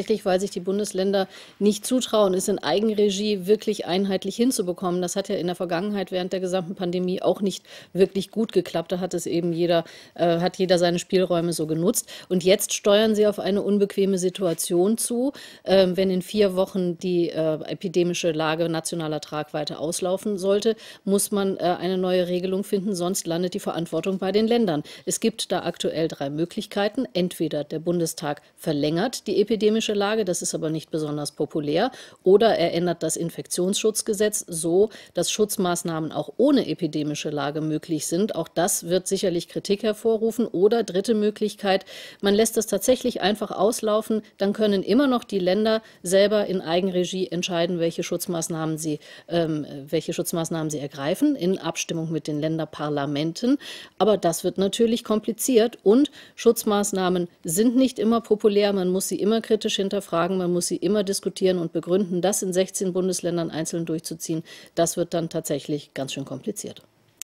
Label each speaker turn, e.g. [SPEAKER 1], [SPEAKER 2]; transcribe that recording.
[SPEAKER 1] Tatsächlich, weil sich die Bundesländer nicht zutrauen, es in Eigenregie wirklich einheitlich hinzubekommen. Das hat ja in der Vergangenheit während der gesamten Pandemie auch nicht wirklich gut geklappt. Da hat es eben jeder, äh, hat jeder seine Spielräume so genutzt. Und jetzt steuern sie auf eine unbequeme Situation zu, äh, wenn in vier Wochen die äh, epidemische Lage nationaler Tragweite auslaufen sollte, muss man äh, eine neue Regelung finden, sonst landet die Verantwortung bei den Ländern. Es gibt da aktuell drei Möglichkeiten. Entweder der Bundestag verlängert die epidemische politische Lage, das ist aber nicht besonders populär. Oder er ändert das Infektionsschutzgesetz so, dass Schutzmaßnahmen auch ohne epidemische Lage möglich sind. Auch das wird sicherlich Kritik hervorrufen. Oder dritte Möglichkeit, man lässt das tatsächlich einfach auslaufen, dann können immer noch die Länder selber in Eigenregie entscheiden, welche Schutzmaßnahmen sie, ähm, welche Schutzmaßnahmen sie ergreifen, in Abstimmung mit den Länderparlamenten. Aber das wird natürlich kompliziert und Schutzmaßnahmen sind nicht immer populär, man muss sie immer kritisch hinterfragen, man muss sie immer diskutieren und begründen. Das in 16 Bundesländern einzeln durchzuziehen, das wird dann tatsächlich ganz schön kompliziert.